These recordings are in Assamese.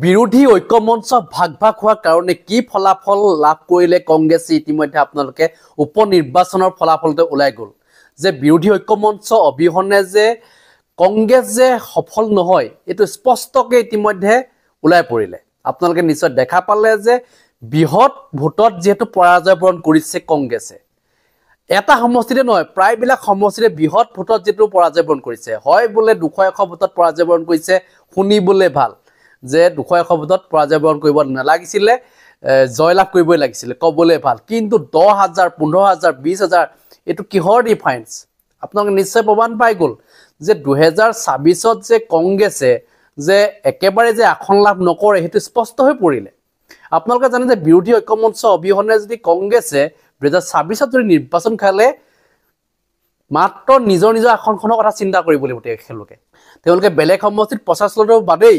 বিৰোধী ঐক্য মঞ্চ ভাগ ভাগ হোৱাৰ কাৰণে কি ফলাফল লাভ কৰিলে কংগ্ৰেছে ইতিমধ্যে আপোনালোকে উপ নিৰ্বাচনৰ ফলাফলতে ওলাই গ'ল যে বিৰোধী ঐক্য মঞ্চ অবিহনে যে কংগ্ৰেছ যে সফল নহয় এইটো স্পষ্টকৈ ইতিমধ্যে ওলাই পৰিলে আপোনালোকে নিশ্চয় দেখা পালে যে বৃহৎ ভোটত যিহেতু পৰাজয় বৰণ কৰিছে কংগ্ৰেছে এটা সমষ্টিতে নহয় প্ৰায়বিলাক সমষ্টিতে বৃহৎ ভোটত যিহেতু বৰণ কৰিছে হয় বোলে দুশ এশ ভোটত পৰাজয় বৰণ কৰিছে শুনিবলৈ ভাল যে দুশ এশ ভোটত পৰাজয় বৰণ কৰিব নালাগিছিলে জয়লাভ কৰিবই লাগিছিলে ক'বলৈ ভাল কিন্তু দহ হাজাৰ পোন্ধৰ হাজাৰ বিছ হাজাৰ এইটো কিহৰ ডিফাৰেঞ্চ আপোনালোকে নিশ্চয় প্ৰমাণ পাই গ'ল যে দুহেজাৰ ছাব্বিছত যে কংগ্ৰেছে যে একেবাৰে যে আসন লাভ নকৰে সেইটো স্পষ্ট হৈ পৰিলে আপোনালোকে জানে যে বিৰোধী ঐক্যমঞ্চ অবিহনে যদি কংগ্ৰেছে দুহেজাৰ ছাব্বিছত যদি নিৰ্বাচন খালে মাত্ৰ নিজৰ নিজৰ আসনখনৰ কথা চিন্তা কৰিব লাগিব তেওঁলোকে তেওঁলোকে বেলেগ সমষ্টিত পঁচাছ লোৱাৰ বাদেই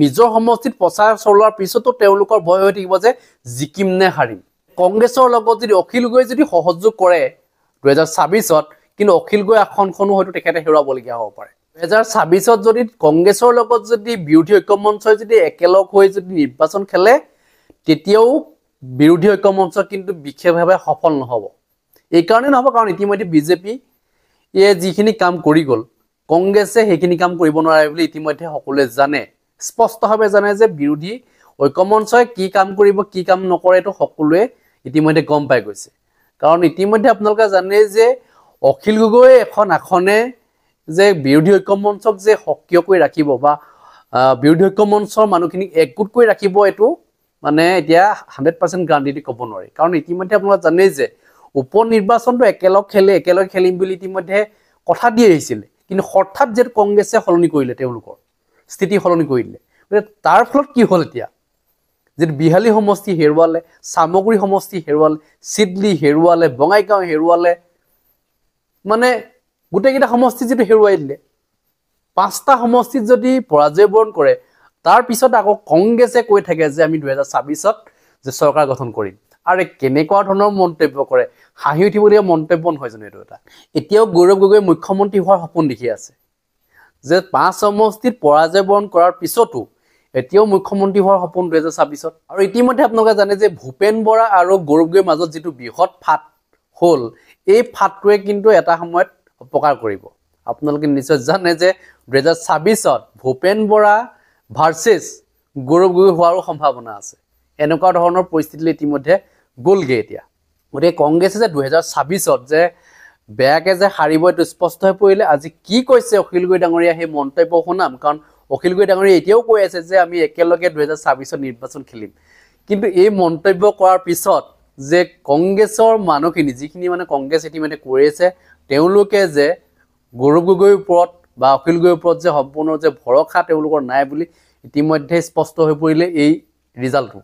নিজৰ সমষ্টিত প্ৰচাৰ চলোৱাৰ পিছতো তেওঁলোকৰ ভয় হৈ থাকিব যে জিকিম নে হাৰিম কংগ্ৰেছৰ লগত যদি অখিল গোৱে যদি সহযোগ কৰে দুহেজাৰ ছাব্বিছত কিন্তু অখিল গোৱে আসনখনো হয়তো তেখেতে হেৰুৱাবলগীয়া হ'ব পাৰে দুহেজাৰ ছাব্বিছত যদি কংগ্ৰেছৰ লগত যদি বিৰোধী ঐক্য মঞ্চই যদি একেলগ হৈ যদি নিৰ্বাচন খেলে তেতিয়াও বিৰোধী ঐক্য মঞ্চ কিন্তু বিশেষভাৱে সফল নহ'ব এইকাৰণেই নহ'ব কাৰণ ইতিমধ্যে বিজেপি এ যিখিনি কাম কৰি গ'ল কংগ্ৰেছে সেইখিনি কাম কৰিব নোৱাৰে বুলি ইতিমধ্যে সকলোৱে জানে স্পষ্ট স্পষ্টভাৱে জানে যে বিৰোধী ঐক্য ঐক্যমঞ্চই কি কাম কৰিব কি কাম নকৰে এইটো সকলোৱে ইতিমধ্যে গম পাই গৈছে কাৰণ ইতিমধ্যে আপোনালোকে জানে যে অখিল গগৈ এখন আসনে যে বিৰোধী ঐক্য মঞ্চক যে সক্ৰিয় কৰি ৰাখিব বা বিৰোধী ঐক্য মঞ্চৰ মানুহখিনিক একগোট কৰি ৰাখিব এইটো মানে এতিয়া হাণ্ড্ৰেড পাৰ্চেণ্ট গ্ৰান্টিটি ক'ব নোৱাৰি কাৰণ ইতিমধ্যে আপোনালোকে জানে যে উপ নিৰ্বাচনটো একেলগ খেলে একেলগ খেলিম বুলি ইতিমধ্যে কথা দি আহিছিলে কিন্তু হঠাৎ যে কংগ্ৰেছে সলনি কৰিলে তেওঁলোকৰ স্থিতি সলনি কৰি দিলে গতিকে তাৰ ফলত কি হ'ল এতিয়া যিটো বিহালী সমষ্টি হেৰুৱালে চামগুৰি সমষ্টি হেৰুৱালে চিডলি হেৰুৱালে বঙাইগাঁও হেৰুৱালে মানে গোটেইকেইটা সমষ্টি যিটো হেৰুৱাই দিলে পাঁচটা সমষ্টিত যদি পৰাজয়বৰণ কৰে তাৰ পিছত আকৌ কংগ্ৰেছে কৈ থাকে যে আমি দুহেজাৰ ছাব্বিছত যে চৰকাৰ গঠন কৰিম আৰু কেনেকুৱা ধৰণৰ মন্তব্য কৰে হাঁহি উঠিবলগীয়া মন্তব্য নহয় জানো এইটো এটা এতিয়াও গৌৰৱ গগৈ মুখ্যমন্ত্ৰী হোৱাৰ সপোন দেখি আছে যে পাঁচ সমষ্টিত পৰাজয় বৰণ কৰাৰ পিছতো এতিয়াও মুখ্যমন্ত্ৰী হোৱাৰ সপোন দুহেজাৰ ছাব্বিছত আৰু ইতিমধ্যে আপোনালোকে জানে যে ভূপেন বৰা আৰু গৌৰৱগৈৰ মাজত যিটো বৃহৎ ফাট হ'ল এই ফাটটোৱে কিন্তু এটা সময়ত অপকাৰ কৰিব আপোনালোকে নিশ্চয় জানে যে দুহেজাৰ ছাব্বিছত ভূপেন বৰা ভাৰ্চেছ গৌৰৱগৈ হোৱাৰো সম্ভাৱনা আছে এনেকুৱা ধৰণৰ পৰিস্থিতিলৈ ইতিমধ্যে গ'লগৈ এতিয়া গতিকে কংগ্ৰেছে যে দুহেজাৰ ছাব্বিছত যে বেয়াকৈ যে সাৰিব এইটো স্পষ্ট হৈ পৰিলে আজি কি কৈছে অখিল গগৈ ডাঙৰীয়া সেই মন্তব্য শুনাম কাৰণ অখিল গগৈ ডাঙৰীয়া এতিয়াও কৈ আছে যে আমি একেলগে দুহেজাৰ ছাব্বিছত নিৰ্বাচন খেলিম কিন্তু এই মন্তব্য কৰাৰ পিছত যে কংগ্ৰেছৰ মানুহখিনি যিখিনি মানে কংগ্ৰেছ ইতিমধ্যে কৈ আছে তেওঁলোকে যে গৌৰৱ গগৈৰ ওপৰত বা অখিল গগৈৰ ওপৰত যে সম্পূৰ্ণ যে ভৰসা তেওঁলোকৰ নাই বুলি ইতিমধ্যে স্পষ্ট হৈ পৰিলে এই ৰিজাল্টটো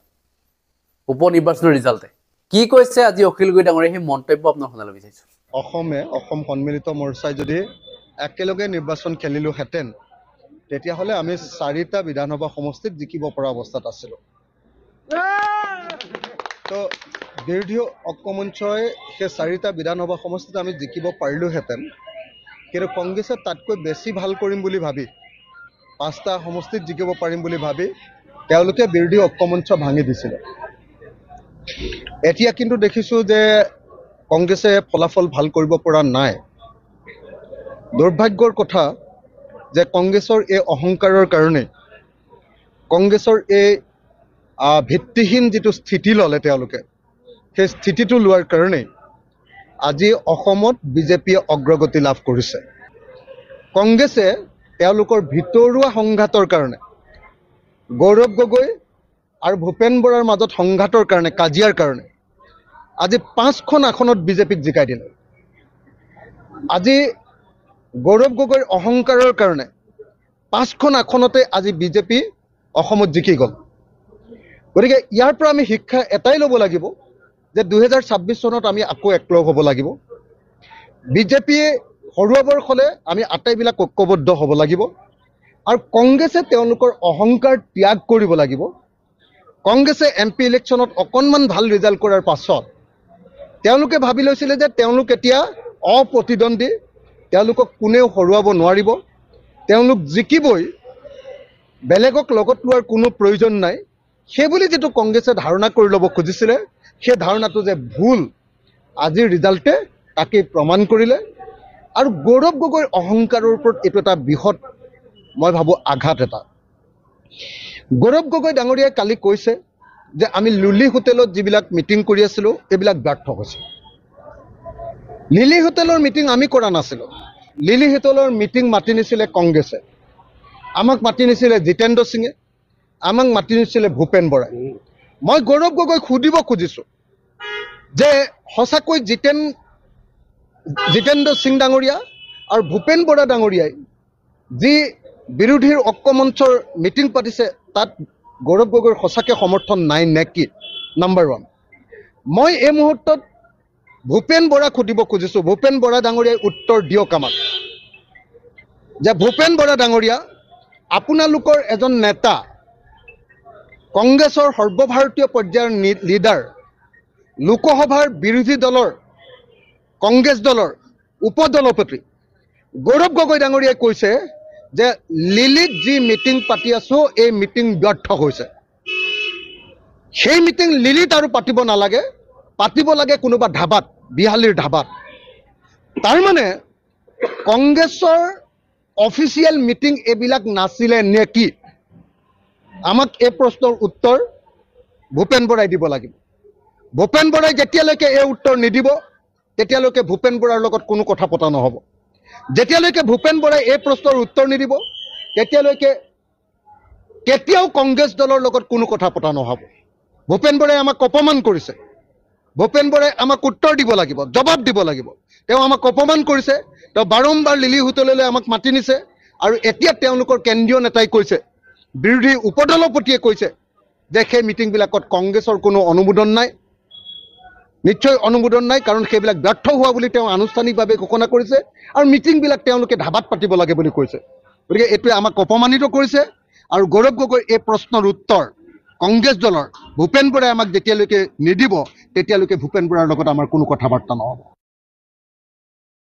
উপ নিৰ্বাচনৰ ৰিজাল্টে কি কৈছে আজি অখিল গগৈ ডাঙৰীয়া সেই মন্তব্য আপোনাক শুনাব বিচাৰিছোঁ অসমে অসম সন্মিলিত মৰ্চাই যদি একেলগে নিৰ্বাচন খেলিলোহেঁতেন তেতিয়াহ'লে আমি চাৰিটা বিধানসভা সমষ্টিত জিকিব পৰা অৱস্থাত আছিলোঁ তো বিৰোধী অকমঞ্চই সেই চাৰিটা বিধানসভা সমষ্টিত আমি জিকিব পাৰিলোহেঁতেন কিন্তু কংগ্ৰেছে তাতকৈ বেছি ভাল কৰিম বুলি ভাবি পাঁচটা সমষ্টিত জিকিব পাৰিম বুলি ভাবি তেওঁলোকে বিৰোধী অকমঞ্চ ভাঙি দিছিলে এতিয়া কিন্তু দেখিছোঁ যে কংগ্ৰেছে ফলাফল ভাল কৰিব পৰা নাই দুৰ্ভাগ্যৰ কথা যে কংগ্ৰেছৰ এই অহংকাৰৰ কাৰণে কংগ্ৰেছৰ এই ভিত্তিহীন যিটো স্থিতি ল'লে তেওঁলোকে সেই স্থিতিটো লোৱাৰ কাৰণেই আজি অসমত বিজেপিয়ে অগ্ৰগতি লাভ কৰিছে কংগ্ৰেছে তেওঁলোকৰ ভিতৰুৱা সংঘাতৰ কাৰণে গৌৰৱ গগৈ আৰু ভূপেন বৰাৰ মাজত সংঘাতৰ কাৰণে কাজিয়াৰ কাৰণে আজি পাঁচখন আসনত বিজেপিক জিকাই দিলে আজি গৌৰৱ গগৈৰ অহংকাৰৰ কাৰণে পাঁচখন আসনতে আজি বিজেপি অসমত জিকি গ'ল গতিকে ইয়াৰ পৰা আমি শিক্ষা এটাই ল'ব লাগিব যে দুহেজাৰ ছাব্বিছ চনত আমি আকৌ একলগ হ'ব লাগিব বিজেপিয়ে হৰুৱাবৰ হ'লে আমি আটাইবিলাক ঐক্যবদ্ধ হ'ব লাগিব আৰু কংগ্ৰেছে তেওঁলোকৰ অহংকাৰ ত্যাগ কৰিব লাগিব কংগ্ৰেছে এম পি ইলেকশ্যনত অকণমান ভাল ৰিজাল্ট কৰাৰ পাছত তেওঁলোকে ভাবি লৈছিলে যে তেওঁলোক এতিয়া অপ্ৰতিদ্বন্দ্বী তেওঁলোকক কোনেও হৰুৱাব নোৱাৰিব তেওঁলোক জিকিবই বেলেগক লগত লোৱাৰ কোনো প্ৰয়োজন নাই সেই বুলি যিটো কংগ্ৰেছে ধাৰণা কৰি ল'ব খুজিছিলে সেই ধাৰণাটো যে ভুল আজিৰ ৰিজাল্টে তাকেই প্ৰমাণ কৰিলে আৰু গৌৰৱ গগৈৰ অহংকাৰৰ ওপৰত এইটো এটা বৃহৎ মই ভাবোঁ আঘাত এটা গৌৰৱ গগৈ ডাঙৰীয়াই কালি কৈছে যে আমি লুলি হোটেলত যিবিলাক মিটিং কৰি আছিলোঁ এইবিলাক ব্যৰ্থ হৈছিল লিলি হোটেলৰ মিটিং আমি কৰা নাছিলোঁ লিলি হোটেলৰ মিটিং মাতি নিছিলে কংগ্ৰেছে আমাক মাতি নিছিলে জিতেন্দ্ৰ সিঙে আমাক মাতি নিছিলে ভূপেন বৰাই মই গৌৰৱ গগৈক সুধিব খুজিছোঁ যে সঁচাকৈ জিতেন জিতেন্দ্ৰ সিং ডাঙৰীয়া আৰু ভূপেন বৰা ডাঙৰীয়াই যি বিৰোধীৰ অক্কমঞ্চৰ মিটিং পাতিছে তাত গৌৰৱ গগৈৰ সঁচাকৈ সমৰ্থন নাই নেকি নাম্বাৰ ওৱান মই এই মুহূৰ্তত ভূপেন বৰাক সুধিব খুজিছোঁ ভূপেন বৰা ডাঙৰীয়াই উত্তৰ দিয়ক আমাক যে ভূপেন বৰা ডাঙৰীয়া আপোনালোকৰ এজন নেতা কংগ্ৰেছৰ সৰ্বভাৰতীয় পৰ্যায়ৰ লিডাৰ লোকসভাৰ বিৰোধী দলৰ কংগ্ৰেছ দলৰ উপদলপতি গৌৰৱ গগৈ ডাঙৰীয়াই কৈছে যে লিলিত যি মিটিং পাতি আছো এই মিটিং ব্যৰ্থ হৈছে সেই মিটিং লিলিত আৰু পাতিব নালাগে পাতিব লাগে কোনোবা ধাবাত বিহালীৰ ধাবাত তাৰমানে কংগ্ৰেছৰ অফিচিয়েল মিটিং এইবিলাক নাছিলে নেকি আমাক এই প্ৰশ্নৰ উত্তৰ ভূপেন বৰাই দিব লাগিব ভূপেন বৰাই যেতিয়ালৈকে এই উত্তৰ নিদিব তেতিয়ালৈকে ভূপেন বৰাৰ লগত কোনো কথা পতা নহ'ব যেতিয়ালৈকে ভূপেন বৰাই এই প্ৰশ্নৰ উত্তৰ নিদিব তেতিয়ালৈকে কেতিয়াও কংগ্ৰেছ দলৰ লগত কোনো কথা পতা নহ'ব ভূপেন বৰাই আমাক অপমান কৰিছে ভূপেন বৰাই আমাক উত্তৰ দিব লাগিব জবাব দিব লাগিব তেওঁ আমাক অপমান কৰিছে তেওঁ বাৰম্বাৰ লিলি হোটেললৈ আমাক মাতি নিছে আৰু এতিয়া তেওঁলোকৰ কেন্দ্ৰীয় নেতাই কৈছে বিৰোধী উপদলপতিয়ে কৈছে যে সেই মিটিংবিলাকত কংগ্ৰেছৰ কোনো অনুমোদন নাই নিশ্চয় অনুমোদন নাই কাৰণ সেইবিলাক ব্যৰ্থ হোৱা বুলি তেওঁ আনুষ্ঠানিকভাৱে ঘোষণা কৰিছে আৰু মিটিংবিলাক তেওঁলোকে ধাবাত পাতিব লাগে বুলি কৈছে গতিকে এইটোৱে আমাক অপমানিত কৰিছে আৰু গৌৰৱ গগৈ এই প্ৰশ্নৰ উত্তৰ কংগ্ৰেছ দলৰ ভূপেন বৰাই আমাক যেতিয়ালৈকে নিদিব তেতিয়ালৈকে ভূপেন বৰাৰ লগত আমাৰ কোনো কথা বাৰ্তা নহ'ব